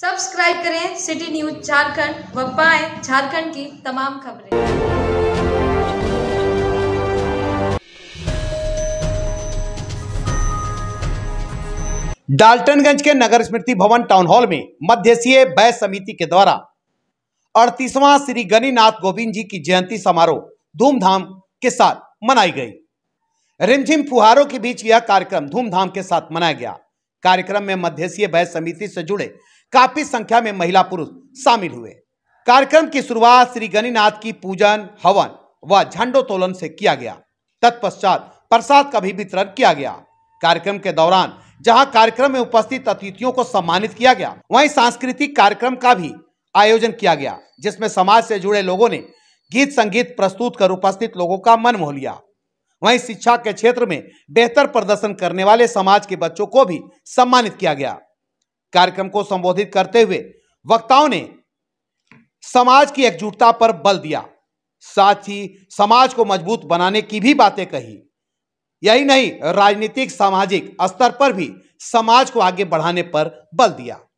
subscribe करें city news Jharkhand व पाए झारखंड की तमाम खबरें डाल्टनगंज के नगर स्मृति भवन टाउन हॉल में मध्यसीय व्यय समिति के द्वारा अड़तीसवां श्री गणिनाथ गोविंद जी की जयंती समारोह धूमधाम के साथ मनाई गई रिमझिम फुहारों के बीच यह कार्यक्रम धूमधाम के साथ मनाया गया कार्यक्रम में मध्यसीय व्यय समिति से जुड़े काफी संख्या में महिला पुरुष शामिल हुए कार्यक्रम की शुरुआत श्री गणिनाथ की पूजन हवन व झंडोत्तोलन से किया गया तत्पश्चात प्रसाद का भी वितरण किया गया कार्यक्रम के दौरान जहां कार्यक्रम में उपस्थित अतिथियों को सम्मानित किया गया वहीं सांस्कृतिक कार्यक्रम का भी आयोजन किया गया जिसमें समाज से जुड़े लोगों ने गीत संगीत प्रस्तुत कर उपस्थित लोगों का मन मोह लिया वहीं शिक्षा के क्षेत्र में बेहतर प्रदर्शन करने वाले समाज के बच्चों को भी सम्मानित किया गया कार्यक्रम को संबोधित करते हुए वक्ताओं ने समाज की एकजुटता पर बल दिया साथ ही समाज को मजबूत बनाने की भी बातें कही यही नहीं राजनीतिक सामाजिक स्तर पर भी समाज को आगे बढ़ाने पर बल दिया